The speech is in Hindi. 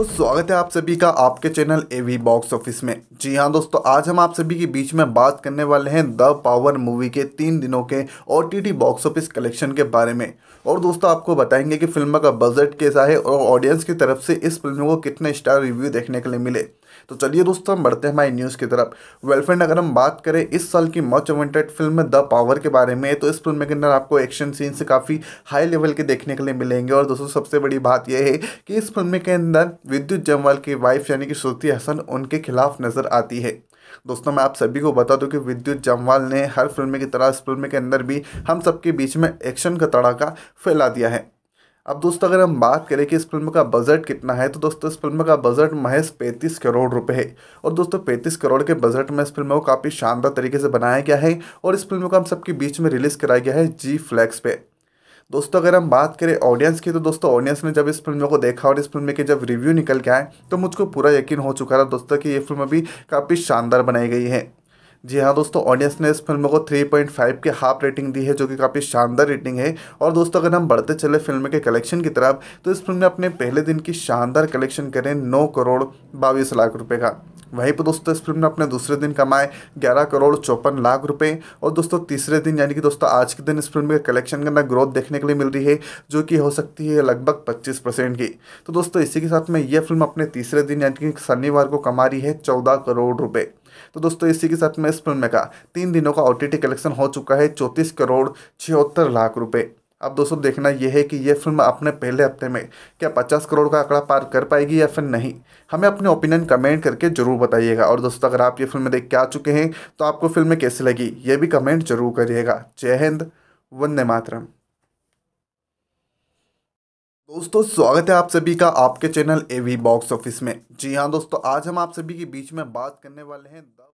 दोस्तों स्वागत है आप सभी का आपके चैनल एवी बॉक्स ऑफिस में जी हाँ दोस्तों आज हम आप सभी के बीच में बात करने वाले हैं द पावर मूवी के तीन दिनों के O T box office collection के बारे में और दोस्तों आपको बताएंगे कि फिल्म का बजट कैसा है और ऑडियंस की तरफ से इस फिल्म को कितने स्टार रिव्यू देखने के लिए मिले तो चलिए दोस्तों हम बढ़ते हैं हमारी न्यूज़ की तरफ वेलफ्रेंड अगर हम बात करें इस साल की much awaited film the power के बारे में तो इस फिल्म के अंदर आपको एक्शन सीन से काफ़ी हाई लेवल के देखने के लिए मिलेंगे और दोस्तों सबसे बड़ी बात यह है कि इस फिल्म के अंदर विद्युत जमवाल की वाइफ यानी कि श्रुति हसन उनके खिलाफ नजर आती है दोस्तों मैं आप सभी को बता दूं कि विद्युत जमवाल ने हर फिल्म की तरह इस फिल्म के अंदर भी हम सबके बीच में एक्शन का तड़ाका फैला दिया है अब दोस्तों अगर हम बात करें कि इस फिल्म का बजट कितना है तो दोस्तों इस फिल्म का बजट महज पैंतीस करोड़ रुपए है और दोस्तों पैंतीस करोड़ के बजट में इस फिल्म को काफ़ी शानदार तरीके से बनाया गया है और इस फिल्म को हम सबके बीच में रिलीज़ कराया गया है जी फ्लैक्स पे दोस्तों अगर हम बात करें ऑडियंस की तो दोस्तों ऑडियंस ने जब इस फिल्म को देखा और इस फिल्म के जब रिव्यू निकल के आए तो मुझको पूरा यकीन हो चुका था दोस्तों कि ये फिल्म अभी काफ़ी शानदार बनाई गई है जी हाँ दोस्तों ऑडियंस ने इस फिल्म को 3.5 के हाफ रेटिंग दी है जो कि काफ़ी शानदार रेटिंग है और दोस्तों अगर हम बढ़ते चले फिल्म के कलेक्शन की तरफ तो इस फिल्म ने अपने पहले दिन की शानदार कलेक्शन करें नौ करोड़ बाईस लाख रुपये का वहीं पर दोस्तों इस फिल्म ने अपने दूसरे दिन कमाए ग्यारह करोड़ चौपन लाख रुपये और दोस्तों तीसरे दिन यानी कि दोस्तों आज के दिन इस फिल्म के कलेक्शन के अंदर ग्रोथ देखने के लिए मिल रही है जो कि हो सकती है लगभग पच्चीस परसेंट की तो दोस्तों इसी के साथ में यह फिल्म अपने तीसरे दिन यानी कि शनिवार को कमा रही है चौदह करोड़ रुपये तो दोस्तों इसी के साथ में इस फिल्म का तीन दिनों का ओ कलेक्शन हो चुका है चौंतीस करोड़ छिहत्तर लाख रुपये अब दोस्तों देखना यह है कि यह फिल्म अपने पहले हफ्ते में क्या पचास करोड़ का आंकड़ा पार कर पाएगी या फिर नहीं हमें अपने ओपिनियन कमेंट करके जरूर बताइएगा और दोस्तों अगर आप ये फिल्म देख के आ चुके हैं तो आपको फिल्म कैसी लगी ये भी कमेंट जरूर करिएगा जय हिंद वंदे मातरम दोस्तों स्वागत है आप सभी का आपके चैनल एवी बॉक्स ऑफिस में जी हाँ दोस्तों आज हम आप सभी के बीच में बात करने वाले हैं